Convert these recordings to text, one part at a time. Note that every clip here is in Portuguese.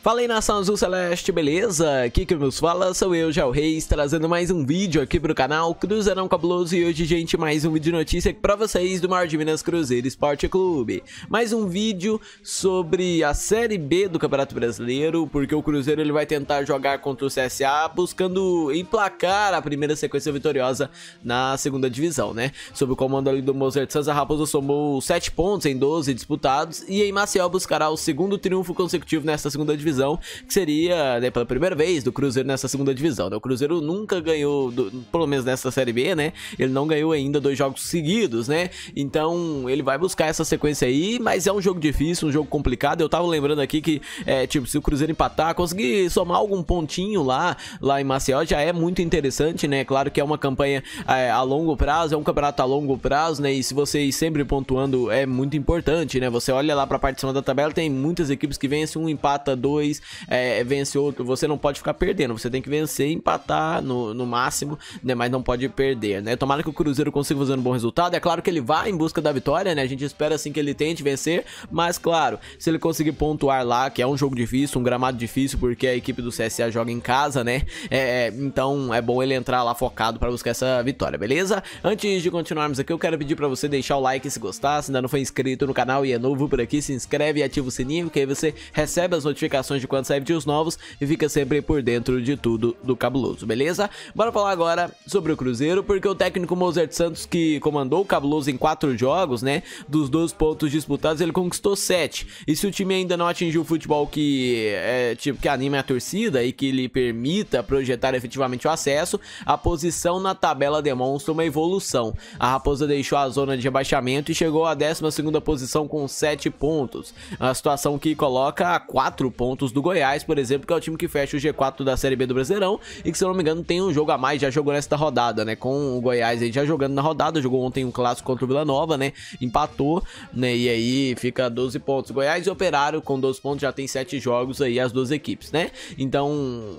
Fala aí nação azul celeste, beleza? Aqui que nos fala sou eu, Jal Reis, trazendo mais um vídeo aqui pro canal Cruzeirão Cabuloso e hoje, gente, mais um vídeo de notícia pra vocês do Mar de Minas Cruzeiro Esporte Clube. Mais um vídeo sobre a Série B do Campeonato Brasileiro, porque o Cruzeiro ele vai tentar jogar contra o CSA, buscando emplacar a primeira sequência vitoriosa na segunda divisão, né? Sob o comando ali do Mozart Sansa Raposo somou 7 pontos em 12 disputados e em Maciel buscará o segundo triunfo consecutivo nesta segunda divisão divisão, que seria né, pela primeira vez do Cruzeiro nessa segunda divisão. Né? O Cruzeiro nunca ganhou, do, pelo menos nessa Série B, né? Ele não ganhou ainda dois jogos seguidos, né? Então ele vai buscar essa sequência aí, mas é um jogo difícil, um jogo complicado. Eu tava lembrando aqui que, é, tipo, se o Cruzeiro empatar, conseguir somar algum pontinho lá, lá em Maceió, já é muito interessante, né? Claro que é uma campanha é, a longo prazo, é um campeonato a longo prazo, né? E se você ir sempre pontuando é muito importante, né? Você olha lá pra parte de cima da tabela, tem muitas equipes que vencem, um empata, dois dois, é, vence outro. Você não pode ficar perdendo, você tem que vencer, empatar no, no máximo, né? Mas não pode perder, né? Tomara que o Cruzeiro consiga fazer um bom resultado. É claro que ele vai em busca da vitória, né? A gente espera assim que ele tente vencer, mas claro, se ele conseguir pontuar lá, que é um jogo difícil, um gramado difícil, porque a equipe do CSA joga em casa, né? É, é, então é bom ele entrar lá focado para buscar essa vitória, beleza? Antes de continuarmos aqui, eu quero pedir para você deixar o like se gostar, se ainda não foi inscrito no canal e é novo por aqui, se inscreve e ativa o sininho, que aí você recebe as notificações notificações de quando saem vídeos novos e fica sempre por dentro de tudo do Cabuloso, beleza? Bora falar agora sobre o Cruzeiro, porque o técnico Mozart Santos, que comandou o Cabuloso em quatro jogos, né, dos 12 pontos disputados, ele conquistou sete. E se o time ainda não atingiu o futebol que, é, tipo, que anime a torcida e que lhe permita projetar efetivamente o acesso, a posição na tabela demonstra uma evolução. A Raposa deixou a zona de rebaixamento e chegou à 12ª posição com sete pontos, a situação que coloca a pontos pontos do Goiás, por exemplo, que é o time que fecha o G4 da Série B do Brasileirão e que, se eu não me engano, tem um jogo a mais, já jogou nesta rodada, né? Com o Goiás aí já jogando na rodada, jogou ontem um clássico contra o Vila Nova, né? Empatou, né? E aí fica 12 pontos. Goiás e Operário com 12 pontos já tem 7 jogos aí as duas equipes, né? Então,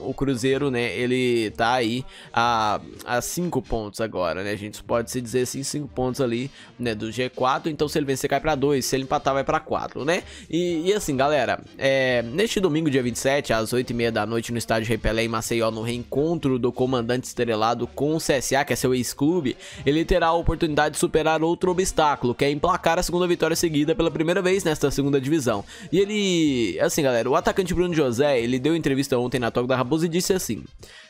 o Cruzeiro, né, ele tá aí a, a 5 pontos agora, né? A gente pode se dizer assim, 5 pontos ali, né, do G4. Então, se ele vencer, cai pra 2, se ele empatar, vai pra 4, né? E, e assim, galera, é, neste domingo domingo, dia 27, às 8h30 da noite, no estádio Repelé em Maceió, no reencontro do comandante estrelado com o CSA, que é seu ex-clube, ele terá a oportunidade de superar outro obstáculo, que é emplacar a segunda vitória seguida pela primeira vez nesta segunda divisão. E ele, assim galera, o atacante Bruno José, ele deu entrevista ontem na Toca da Raposa e disse assim: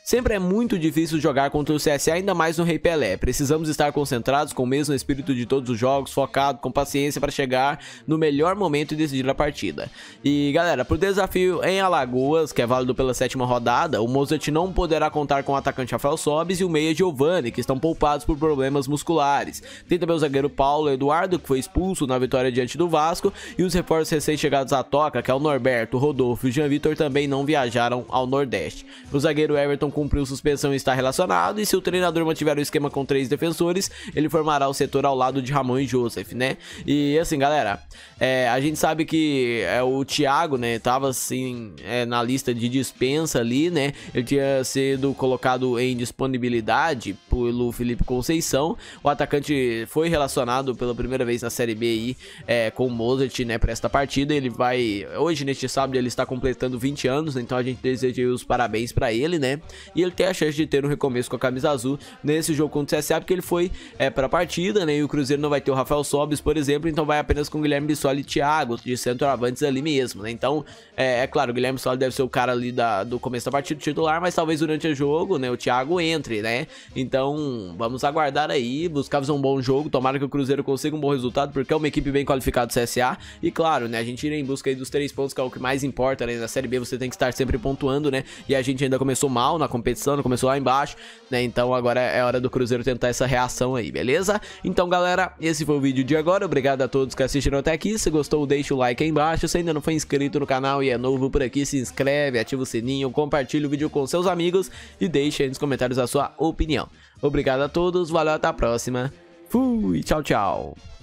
Sempre é muito difícil jogar contra o CSA, ainda mais no Rei Pelé. Precisamos estar concentrados com o mesmo espírito de todos os jogos, focado, com paciência para chegar no melhor momento e decidir a partida. E galera, pro desafio em Alagoas, que é válido pela sétima rodada, o Mozart não poderá contar com o atacante Rafael Sobis e o meia Giovanni, que estão poupados por problemas musculares. Tem também o zagueiro Paulo Eduardo, que foi expulso na vitória diante do Vasco, e os reforços recém-chegados à toca, que é o Norberto, Rodolfo e o Jean Vitor, também não viajaram ao Nordeste. O zagueiro Everton cumpriu suspensão e está relacionado, e se o treinador mantiver o esquema com três defensores, ele formará o setor ao lado de Ramon e Joseph, né? E assim, galera, é, a gente sabe que é, o Thiago, né, tava assim é, na lista de dispensa ali, né? Ele tinha sido colocado em disponibilidade pelo Felipe Conceição. O atacante foi relacionado pela primeira vez na Série B aí, é, com o Mozart, né, para esta partida. Ele vai, hoje, neste sábado, ele está completando 20 anos, então a gente deseja os parabéns para ele, né? E ele tem a chance de ter um recomeço com a camisa azul nesse jogo contra o CSA, porque ele foi é, para a partida, né? E o Cruzeiro não vai ter o Rafael Sobis, por exemplo, então vai apenas com o Guilherme Bissoli e Thiago, de centroavantes ali mesmo, né? Então, é, é claro, o Guilherme Solid deve ser o cara ali da, do começo da partida titular, mas talvez durante o jogo, né, o Thiago entre, né? Então, vamos aguardar aí, buscar um bom jogo, tomara que o Cruzeiro consiga um bom resultado, porque é uma equipe bem qualificada do CSA, e claro, né, a gente irá em busca aí dos três pontos, que é o que mais importa, né, na Série B você tem que estar sempre pontuando, né, e a gente ainda começou mal na competição, começou lá embaixo, né, então agora é hora do Cruzeiro tentar essa reação aí, beleza? Então, galera, esse foi o vídeo de agora, obrigado a todos que assistiram até aqui, se gostou, deixa o like aí embaixo, se ainda não foi inscrito no canal e é novo, novo por aqui, se inscreve, ativa o sininho, compartilha o vídeo com seus amigos e deixa aí nos comentários a sua opinião. Obrigado a todos, valeu, até a próxima. Fui, tchau, tchau.